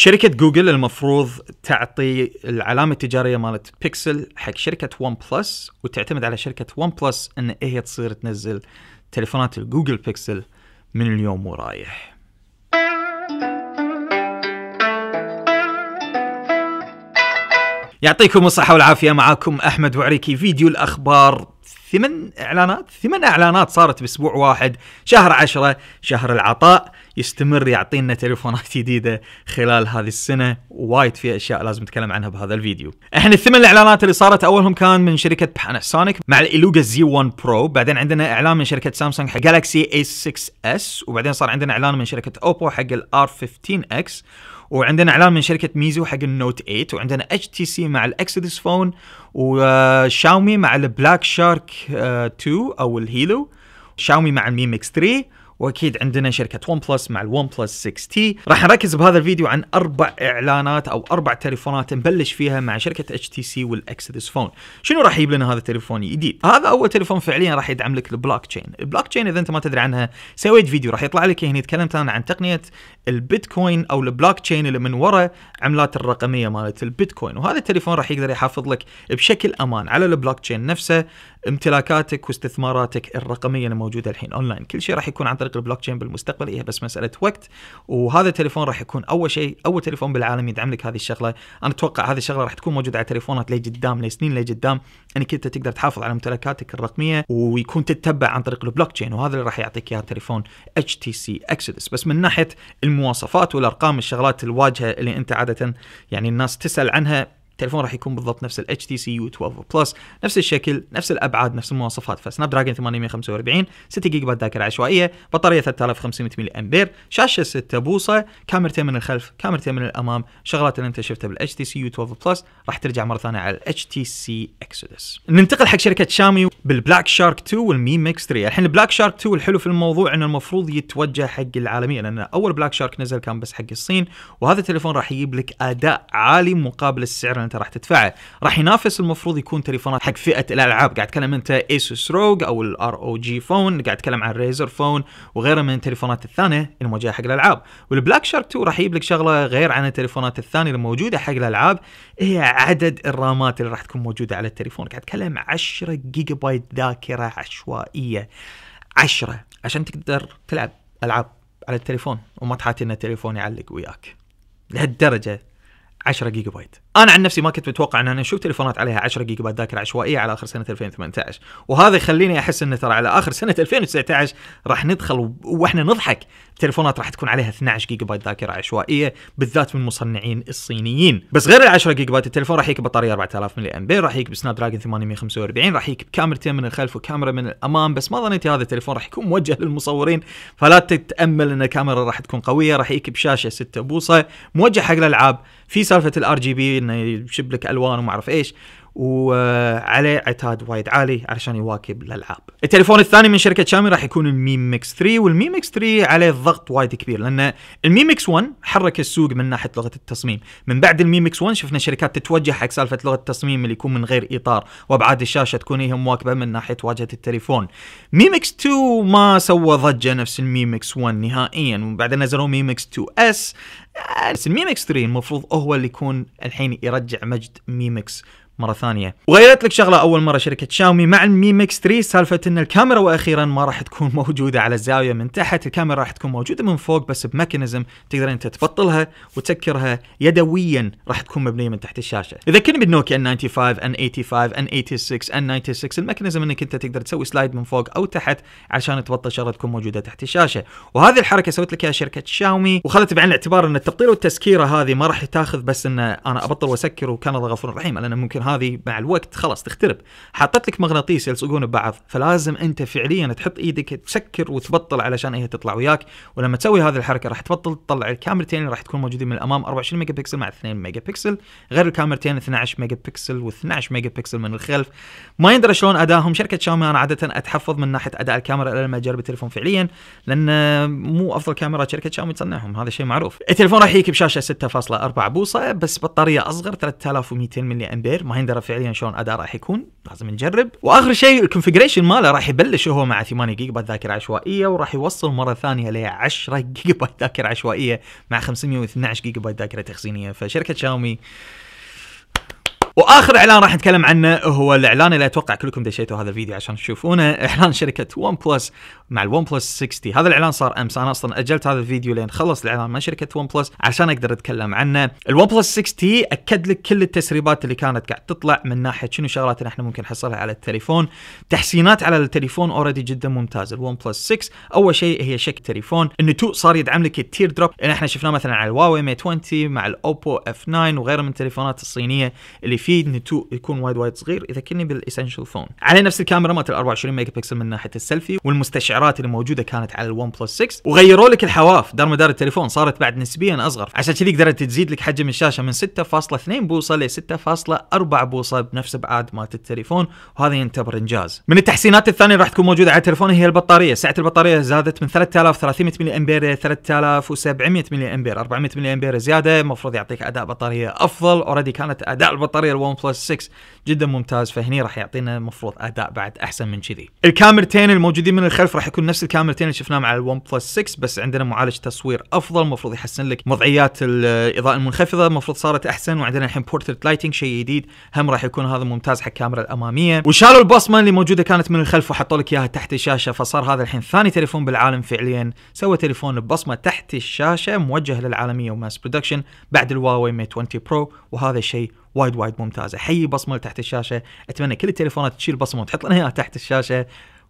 شركة جوجل المفروض تعطي العلامة التجارية مالت بيكسل حق شركة ون بلس وتعتمد على شركة ون بلس ان هي إيه تصير تنزل تليفونات الجوجل بيكسل من اليوم ورايح. يعطيكم الصحة والعافية معاكم أحمد وعريكي فيديو الأخبار ثمان اعلانات ثمان اعلانات صارت باسبوع واحد شهر عشرة شهر العطاء يستمر يعطينا تليفونات جديده خلال هذه السنه وايد في اشياء لازم نتكلم عنها بهذا الفيديو احنا الثمان اعلانات اللي صارت اولهم كان من شركه باناسونيك مع الايلوجا زي 1 برو بعدين عندنا اعلان من شركه سامسونج حق جالكسي A6s وبعدين صار عندنا اعلان من شركه اوبو حق الار 15 اكس وعندنا اعلان من شركه ميزو حق النوت 8 وعندنا اتش تي سي مع الاكسدس فون وشاومي مع البلاك شارك 2 او الهيلو شاومي مع المي ميكس 3 واكيد عندنا شركه ون بلس مع الون بلس 6 تي راح نركز بهذا الفيديو عن اربع اعلانات او اربع تليفونات نبلش فيها مع شركه اتش تي سي والاكسدس فون شنو راح يجيب لنا هذا التليفون الجديد هذا اول تليفون فعليا راح يدعم لك البلوك تشين البلوك تشين اذا انت ما تدري عنها سويت فيديو راح يطلع لك هنا تكلمت انا عن تقنيه البيتكوين او البلوك تشين اللي من وراء عملات الرقميه مالت البيتكوين وهذا التليفون راح يقدر يحافظ لك بشكل امان على البلوك تشين نفسه امتلاكاتك واستثماراتك الرقميه الموجوده الحين اونلاين كل شيء راح يكون عن طريق البلوك تشين بالمستقبل هي إيه، بس مساله وقت وهذا التليفون راح يكون اول شيء اول تليفون بالعالم يدعم لك هذه الشغله انا اتوقع هذه الشغله راح تكون موجوده على تليفونات لقدام لسنين لقدام انك يعني انت تقدر تحافظ على امتلاكاتك الرقميه ويكون تتبع عن طريق البلوك تشين وهذا اللي راح يعطيك اياه تليفون اتش تي سي بس من ناحيه الم المواصفات والارقام الشغلات الواجهه اللي انت عاده يعني الناس تسال عنها التليفون راح يكون بالضبط نفس الاتش تي سي يو 12 بلس نفس الشكل نفس الابعاد نفس المواصفات فسناب دراجون 845 6 جيجا بايت ذاكره عشوائيه بطاريه 3500 ملي امبير شاشه 6 بوصه كاميرتين من الخلف كاميرتين من الامام شغلات اللي انت شفتها بالاتش تي سي يو 12 بلس راح ترجع مره ثانيه على الاتش تي سي اكسودس ننتقل حق شركه شامي بالبلاك شارك 2 والمي ميكس 3 الحين البلاك شارك 2 الحلو في الموضوع انه المفروض يتوجه حق العالميه لان اول بلاك شارك نزل كان بس حق الصين وهذا التليفون راح يجيب لك اداء عالي مقابل السعر انت راح تدفعه راح ينافس المفروض يكون تليفونات حق فئه الالعاب قاعد اتكلم انت ايسوس روج او الار او جي فون قاعد اتكلم عن ريزر فون وغيره من التليفونات الثانيه الموجهه حق الالعاب والبلاك شارك 2 راح يجيب لك شغله غير عن التليفونات الثانيه الموجوده حق الالعاب هي عدد الرامات اللي راح تكون موجوده على التليفون قاعد اتكلم 10 جيجا بايت ذاكره عشوائيه 10 عشان تقدر تلعب العاب على التليفون وما تحاتي ان التليفون يعلق وياك لهالدرجه 10 جيجا بايت انا عن نفسي ما كنت متوقع ان انا اشوف تليفونات عليها 10 جيجا بايت ذاكره عشوائيه على اخر سنه 2018 وهذا يخليني احس انه ترى على اخر سنه 2019 راح ندخل واحنا نضحك التليفونات راح تكون عليها 12 جيجا بايت ذاكره عشوائيه بالذات من المصنعين الصينيين بس غير ال 10 جيجا بايت التليفون راح يجيك بطاريه 4000 ملي امبير راح يجيك بسناب دراجون 845 راح يجيك بكاميرتين من الخلف وكاميرا من الامام بس ما ظنيت هذا التليفون راح يكون موجه للمصورين فلا تتامل ان الكاميرا راح تكون قويه راح يجيك بشاشه 6 بوصه موجه حق الالعاب في سالفه الار جي بي انه يجيب لك الوان وما اعرف ايش وعليه عتاد وايد عالي علشان يواكب الالعاب. التليفون الثاني من شركه شامي راح يكون المي ميكس 3 والمي ميكس 3 عليه ضغط وايد كبير لان المي ميكس 1 حرك السوق من ناحيه لغه التصميم، من بعد المي ميكس 1 شفنا شركات تتوجه حق سالفه لغه التصميم اللي يكون من غير اطار وابعاد الشاشه تكون هي مواكبه من ناحيه واجهه التليفون. مي ميكس 2 ما سوى ضجه نفس المي ميكس 1 نهائيا وبعدين نزلوا مي ميكس 2 اس بس المي ميكس 3 المفروض هو اللي يكون الحين يرجع مجد مي ميكس مره ثانيه وغيرت لك شغله اول مره شركه شاومي مع المي ميكس 3 سالفه ان الكاميرا واخيرا ما راح تكون موجوده على الزاويه من تحت الكاميرا راح تكون موجوده من فوق بس بمكنزم تقدر انت تبطلها وتسكرها يدويا راح تكون مبنيه من تحت الشاشه اذا كنا بالنوكيا ان 95 ان 85 ان 86 ان 96 الميكانيزم انك انت تقدر تسوي سلايد من فوق او تحت عشان تبطل شغله تكون موجوده تحت الشاشه وهذه الحركه سوت لك اياها شركه شاومي وخذت بعين الاعتبار ان التبطيل والتسكيره هذه ما راح تاخذ بس ان انا ابطل واسكر وكان الله غفور رحيم لان ممكن هذه مع الوقت خلاص تخترب حطت لك مغناطيس يلصقون ببعض فلازم انت فعليا تحط ايدك تسكر وتبطل علشان هي تطلع وياك ولما تسوي هذه الحركه راح تبطل تطلع الكاميرتين راح تكون موجودين من الامام 24 ميجا بكسل مع 2 ميجا بكسل غير الكاميرتين 12 ميجا بكسل و12 ميجا بكسل من الخلف ما يندرى شلون ادائهم شركه شاومي انا عاده اتحفظ من ناحيه اداء الكاميرا الا لما اجرب التليفون فعليا لان مو افضل كاميرا شركه شاومي تصنعهم هذا شيء معروف التليفون راح يجيك بشاشه 6.4 بوصه بس بطاريه اصغر 3200 ملي امبير ما ما ندرى فعليا شلون اداء راح يكون لازم نجرب واخر شيء الكونفجريشن ماله راح يبلش هو مع 8 جيجا بايت ذاكره عشوائيه وراح يوصل مره ثانيه ل 10 جيجا بايت ذاكره عشوائيه مع 512 جيجا بايت ذاكره تخزينيه فشركه شاومي واخر اعلان راح نتكلم عنه هو الاعلان اللي اتوقع كلكم دشيتوا هذا الفيديو عشان تشوفونه اعلان شركه ون بلس مع الون بلس 60 هذا الاعلان صار امس انا اصلا اجلت هذا الفيديو لين خلص الاعلان من شركه ون بلس عشان اقدر اتكلم عنه الون بلس 60 اكد لك كل التسريبات اللي كانت قاعد تطلع من ناحيه شنو شغلات اللي احنا ممكن نحصلها على التليفون تحسينات على التليفون اوريدي جدا ممتاز الون بلس 6 اول شيء هي شكل تليفون تو صار يدعم لك التير دروب اللي احنا شفناه مثلا على الواوي مي 20 مع الاوبو اف 9 وغيره من التليفونات الصينيه اللي يفيدني تو يكون وايد وايد صغير اذا كني بالاسنشال فون على نفس الكاميرا مالت ال 24 ميجا بكسل من ناحيه السيلفي والمستشعرات اللي موجوده كانت على الون بلس 6 وغيروا لك الحواف دار مدار التليفون صارت بعد نسبيا اصغر عشان كذي قدرت تزيد لك حجم الشاشه من 6.2 بوصه ل 6.4 بوصه بنفس ابعاد مالت التليفون وهذا يعتبر انجاز من التحسينات الثانيه اللي راح تكون موجوده على التليفون هي البطاريه سعه البطاريه زادت من 3300 ملي امبير ل 3700 ملي امبير 400 ملي امبير زياده المفروض يعطيك اداء بطاريه افضل اوريدي كانت اداء البطاريه ون بلس 6 جدا ممتاز فهني راح يعطينا المفروض اداء بعد احسن من كذي. الكاميرتين الموجودين من الخلف راح يكون نفس الكاميرتين اللي شفناه مع الون بلس 6 بس عندنا معالج تصوير افضل المفروض يحسن لك وضعيات الاضاءه المنخفضه المفروض صارت احسن وعندنا الحين بورتريت لايتنج شيء جديد هم راح يكون هذا ممتاز حق الكاميرا الاماميه وشالوا البصمه اللي موجوده كانت من الخلف وحطوا لك اياها تحت الشاشه فصار هذا الحين ثاني تليفون بالعالم فعليا سوى تليفون ببصمه تحت الشاشه موجه للعالميه وماس برودكشن بعد الواوي ميت 20 برو وهذا شيء وايد وايد ممتازه حي بصمه تحت الشاشه اتمنى كل التليفونات تشيل بصمه وتحط لنا تحت الشاشه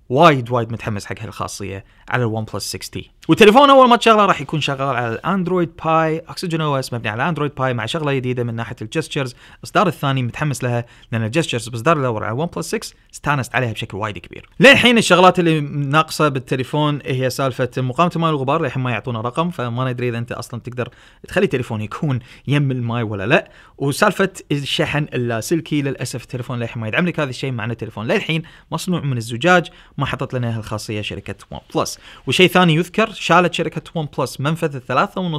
وايد وايد متحمس حق هالخاصيه على الون بلس 6 والتليفون اول ما تشغله راح يكون شغال على الاندرويد باي اكسجين او اس مبني على الاندرويد باي مع شغله جديده من ناحيه الجستشرز الاصدار الثاني متحمس لها لان الجستشرز بالاصدار الاول على ون بلس 6 استانست عليها بشكل وايد كبير للحين الشغلات اللي ناقصه بالتليفون هي سالفه مقاومه الماي والغبار للحين ما يعطونا رقم فما ندري اذا انت اصلا تقدر تخلي تليفون يكون يم الماي ولا لا وسالفه الشحن اللاسلكي للاسف التليفون للحين ما يدعم لك هذا الشيء ان التليفون للحين مصنوع من الزجاج ما حطت لنا هالخاصيه شركه ون بلس وشيء ثاني يذكر شالت شركه ون بلس منفذ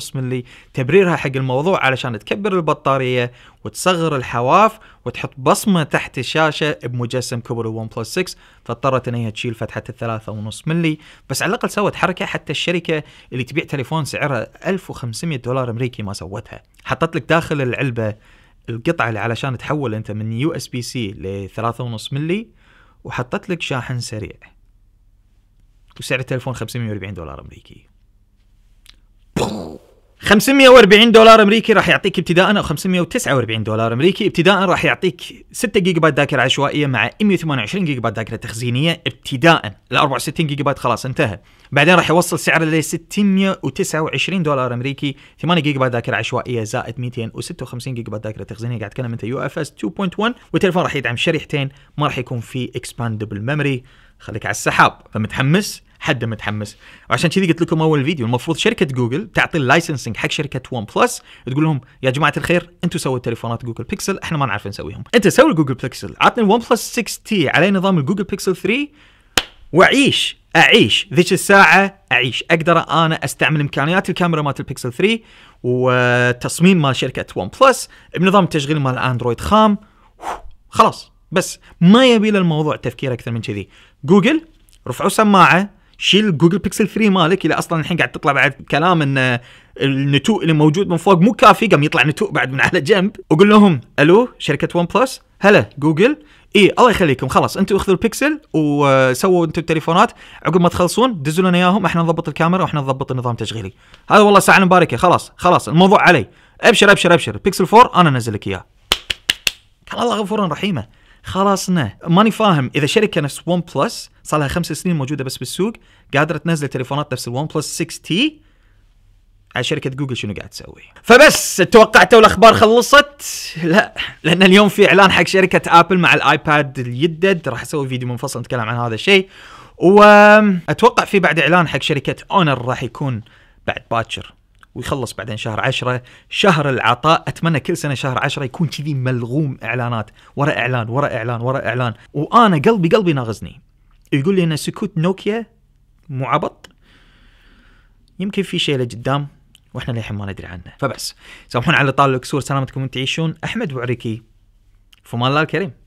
3.5 ملي تبريرها حق الموضوع علشان تكبر البطاريه وتصغر الحواف وتحط بصمه تحت الشاشه بمجسم كبر ون بلس 6 فاضطرت انها تشيل فتحه الثلاثة 3.5 ملي بس على الاقل سوت حركه حتى الشركه اللي تبيع تليفون سعرها 1500 دولار امريكي ما سوتها حطت لك داخل العلبه القطعه اللي علشان تحول انت من يو اس بي سي ل 3.5 ملي وحطت لك شاحن سريع وسعر التليفون 540 دولار امريكي 540 دولار امريكي راح يعطيك ابتداء او 549 دولار امريكي ابتداء راح يعطيك 6 جيجا بايت ذاكره عشوائيه مع 128 جيجا بايت ذاكره تخزينيه ابتداء ال 64 جيجا بايت خلاص انتهى بعدين راح يوصل سعره ل 629 دولار امريكي 8 جيجا بايت ذاكره عشوائيه زائد 256 جيجا بايت ذاكره تخزينيه قاعد اتكلم انت يو اف اس 2.1 والتليفون راح يدعم شريحتين ما راح يكون في اكسباندبل ميموري خليك على السحاب فمتحمس حد متحمس وعشان كذي قلت لكم اول فيديو المفروض شركه جوجل تعطي اللايسنسنج حق شركه ون بلس تقول لهم يا جماعه الخير انتم سووا تليفونات جوجل بيكسل احنا ما نعرف نسويهم انت سوي جوجل بيكسل عطني الون بلس 6 تي عليه نظام الجوجل بيكسل 3 واعيش اعيش ذيك الساعه اعيش اقدر انا استعمل امكانيات الكاميرا مالت البيكسل 3 والتصميم مال شركه ون بلس بنظام التشغيل مال اندرويد خام خلاص بس ما يبي للموضوع تفكير اكثر من كذي جوجل رفعوا سماعه شيل جوجل بيكسل 3 مالك اللي اصلا الحين قاعد تطلع بعد كلام ان النتوء اللي موجود من فوق مو كافي قام يطلع نتوء بعد من على جنب وقول لهم الو شركه ون بلس هلا جوجل اي الله يخليكم خلاص انتم اخذوا البكسل وسووا انتم التليفونات عقب ما تخلصون دزوا لنا اياهم احنا نضبط الكاميرا واحنا نضبط النظام التشغيلي هذا والله ساعه مباركه خلاص خلاص الموضوع علي ابشر ابشر ابشر بيكسل 4 انا انزل لك اياه كان الله غفورا رحيمه خلصنا ماني فاهم اذا شركه نفس ون بلس صار لها خمس سنين موجوده بس بالسوق قادره تنزل تليفونات نفس الون بلس 6 تي على شركه جوجل شنو قاعد تسوي فبس توقعتوا الاخبار خلصت لا لان اليوم في اعلان حق شركه ابل مع الايباد الجدد راح اسوي فيديو منفصل نتكلم عن هذا الشيء واتوقع في بعد اعلان حق شركه اونر راح يكون بعد باكر ويخلص بعدين شهر عشرة شهر العطاء أتمنى كل سنة شهر عشرة يكون كذي ملغوم إعلانات ورا إعلان ورا إعلان ورا إعلان وأنا قلبي قلبي ناغزني يقول لي أن سكوت نوكيا معبط يمكن في شيء لقدام واحنا للحين ما ندري عنه فبس سامحونا على طال الكسور سلامتكم تعيشون احمد بوعريكي فمان الله الكريم